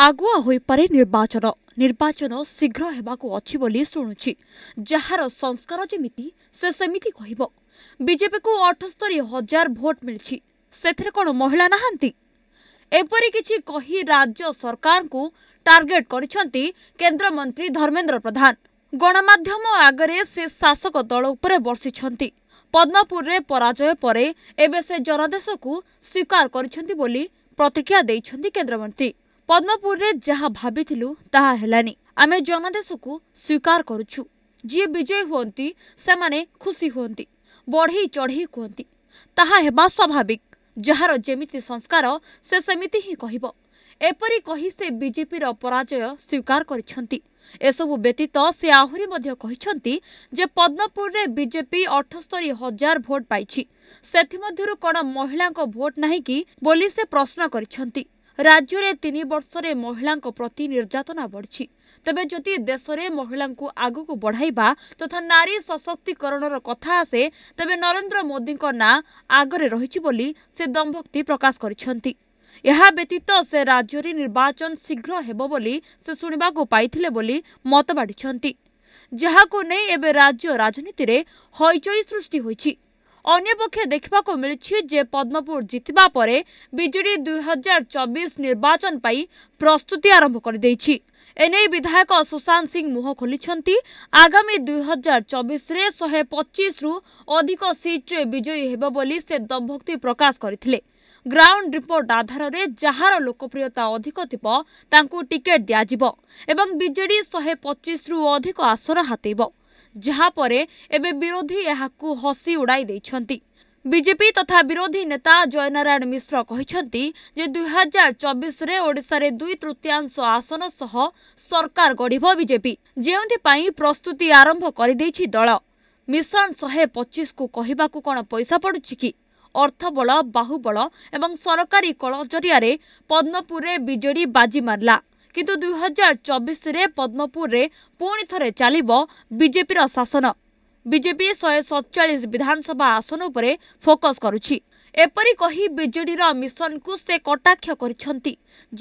ଆଗୁଆ ହୋଇପାରେ ନିର୍ବାଚନ ନିର୍ବାଚନ ଶୀଘ୍ର ହେବାକୁ ଅଛି ବୋଲି ଶୁଣୁଛି ଯାହାର ସଂସ୍କାର ଯେମିତି ସେ ସେମିତି କହିବ ବିଜେପିକୁ ଅଠସ୍ତରି ହଜାର ଭୋଟ୍ ମିଳିଛି ସେଥିରେ କ'ଣ ମହିଳା ନାହାନ୍ତି ଏପରି କିଛି କହି ରାଜ୍ୟ ସରକାରଙ୍କୁ ଟାର୍ଗେଟ୍ କରିଛନ୍ତି କେନ୍ଦ୍ରମନ୍ତ୍ରୀ ଧର୍ମେନ୍ଦ୍ର ପ୍ରଧାନ ଗଣମାଧ୍ୟମ ଆଗରେ ସେ ଶାସକ ଦଳ ଉପରେ ବର୍ଷିଛନ୍ତି ପଦ୍ମପୁରରେ ପରାଜୟ ପରେ ଏବେ ସେ ଜନାଦେଶକୁ ସ୍ୱୀକାର କରିଛନ୍ତି ବୋଲି ପ୍ରତିକ୍ରିୟା ଦେଇଛନ୍ତି କେନ୍ଦ୍ରମନ୍ତ୍ରୀ ପଦ୍ମପୁରରେ ଯାହା ଭାବିଥିଲୁ ତାହା ହେଲାନି ଆମେ ଜନାଦେଶକୁ ସ୍ୱୀକାର କରୁଛୁ ଯିଏ ବିଜୟୀ ହୁଅନ୍ତି ସେମାନେ ଖୁସି ହୁଅନ୍ତି ବଢ଼େଇ ଚଢ଼େଇ କୁହନ୍ତି ତାହା ହେବା ସ୍ୱାଭାବିକ ଯାହାର ଯେମିତି ସଂସ୍କାର ସେ ସେମିତି ହିଁ କହିବ ଏପରି କହି ସେ ବିଜେପିର ପରାଜୟ ସ୍ୱୀକାର କରିଛନ୍ତି ଏସବୁ ବ୍ୟତୀତ ସେ ଆହୁରି ମଧ୍ୟ କହିଛନ୍ତି ଯେ ପଦ୍ମପୁରରେ ବିଜେପି ଅଠସ୍ତରି ହଜାର ଭୋଟ୍ ପାଇଛି ସେଥିମଧ୍ୟରୁ କ'ଣ ମହିଳାଙ୍କ ଭୋଟ୍ ନାହିଁ କି ବୋଲି ସେ ପ୍ରଶ୍ନ କରିଛନ୍ତି ରାଜ୍ୟରେ ତିନି ବର୍ଷରେ ମହିଳାଙ୍କ ପ୍ରତି ନିର୍ଯାତନା ବଢ଼ିଛି ତେବେ ଯଦି ଦେଶରେ ମହିଳାଙ୍କୁ ଆଗକୁ ବଢ଼ାଇବା ତଥା ନାରୀ ସଶକ୍ତିକରଣର କଥା ଆସେ ତେବେ ନରେନ୍ଦ୍ର ମୋଦିଙ୍କ ନାଁ ଆଗରେ ରହିଛି ବୋଲି ସେ ଦମ୍ଭକ୍ତି ପ୍ରକାଶ କରିଛନ୍ତି ଏହା ବ୍ୟତୀତ ସେ ରାଜ୍ୟରେ ନିର୍ବାଚନ ଶୀଘ୍ର ହେବ ବୋଲି ସେ ଶୁଣିବାକୁ ପାଇଥିଲେ ବୋଲି ମତ ବାଢ଼ିଛନ୍ତି ଯାହାକୁ ନେଇ ଏବେ ରାଜ୍ୟ ରାଜନୀତିରେ ହଇଚଇ ସୃଷ୍ଟି ହୋଇଛି ଅନ୍ୟପକ୍ଷେ ଦେଖିବାକୁ ମିଳିଛି ଯେ ପଦ୍ମପୁର ଜିତିବା ପରେ ବିଜେଡି ଦୁଇହଜାର ଚବିଶ ନିର୍ବାଚନ ପାଇଁ ପ୍ରସ୍ତୁତି ଆରମ୍ଭ କରିଦେଇଛି ଏନେଇ ବିଧାୟକ ସୁଶାନ୍ତ ସିଂ ମୁହଁ ଖୋଲିଛନ୍ତି ଆଗାମୀ ଦୁଇହଜାର ଚବିଶରେ ଶହେ ପଚିଶରୁ ଅଧିକ ସିଟ୍ରେ ବିଜୟୀ ହେବ ବୋଲି ସେ ଦମ୍ଭକ୍ତି ପ୍ରକାଶ କରିଥିଲେ ଗ୍ରାଉଣ୍ଡ ରିପୋର୍ଟ ଆଧାରରେ ଯାହାର ଲୋକପ୍ରିୟତା ଅଧିକ ଥିବ ତାଙ୍କୁ ଟିକେଟ୍ ଦିଆଯିବ ଏବଂ ବିଜେଡି ଶହେ ପଚିଶରୁ ଅଧିକ ଆସନ ହାତେଇବ ଯାହାପରେ ଏବେ ବିରୋଧୀ ଏହାକୁ ହସି ଉଡ଼ାଇ ଦେଇଛନ୍ତି ବିଜେପି ତଥା ବିରୋଧୀ ନେତା ଜୟନାରାୟଣ ମିଶ୍ର କହିଛନ୍ତି ଯେ ଦୁଇହଜାର ଚବିଶରେ ଓଡ଼ିଶାରେ ଦୁଇ ତୃତୀୟାଂଶ ଆସନ ସହ ସରକାର ଗଢ଼ିବ ବିଜେପି ଯେଉଁଥିପାଇଁ ପ୍ରସ୍ତୁତି ଆରମ୍ଭ କରିଦେଇଛି ଦଳ ମିଶନ ଶହେ ପଚିଶକୁ କହିବାକୁ କ'ଣ ପଇସା ପଡ଼ୁଛି କି ଅର୍ଥବଳ ବାହୁବଳ ଏବଂ ସରକାରୀ କଳ ଜରିଆରେ ପଦ୍ମପୁରରେ ବିଜେଡ଼ି ବାଜି ମାରିଲା କିନ୍ତୁ ଦୁଇ ହଜାର ଚବିଶରେ ପଦ୍ମପୁରରେ ପୁଣି ଥରେ ଚାଲିବ ବିଜେପିର ଶାସନ ବିଜେପି ଶହେ ସତଚାଳିଶ ବିଧାନସଭା ଆସନ ଉପରେ ଫୋକସ୍ କରୁଛି ଏପରି କହି ବିଜେଡିର ମିଶନକୁ ସେ କଟାକ୍ଷ କରିଛନ୍ତି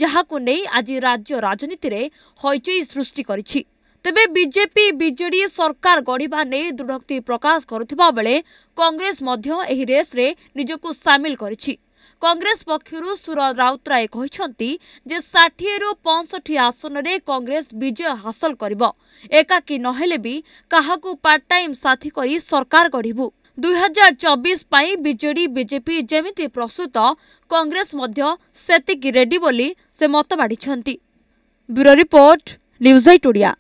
ଯାହାକୁ ନେଇ ଆଜି ରାଜ୍ୟ ରାଜନୀତିରେ ହଇଚଇ ସୃଷ୍ଟି କରିଛି ତେବେ ବିଜେପି ବିଜେଡି ସରକାର ଗଢ଼ିବା ନେଇ ଦୃଢ଼ୋକ୍ତି ପ୍ରକାଶ କରୁଥିବା ବେଳେ କଂଗ୍ରେସ ମଧ୍ୟ ଏହି ରେସ୍ରେ ନିଜକୁ ସାମିଲ କରିଛି କଂଗ୍ରେସ ପକ୍ଷରୁ ସୁର ରାଉତରାୟ କହିଛନ୍ତି ଯେ ଷାଠିଏରୁ ପଞ୍ଚଷଠି ଆସନରେ କଂଗ୍ରେସ ବିଜୟ ହାସଲ କରିବ ଏକାକୀ ନହେଲେ ବି କାହାକୁ ପାର୍ଟ ଟାଇମ୍ ସାଥୀ କରି ସରକାର ଗଢ଼ିବୁ ଦୁଇହଜାର ଚବିଶ ପାଇଁ ବିଜେଡି ବିଜେପି ଯେମିତି ପ୍ରସ୍ତୁତ କଂଗ୍ରେସ ମଧ୍ୟ ସେତିକି ରେଡି ବୋଲି ସେ ମତ ବାଢ଼ିଛନ୍ତି bureau report news eight Odia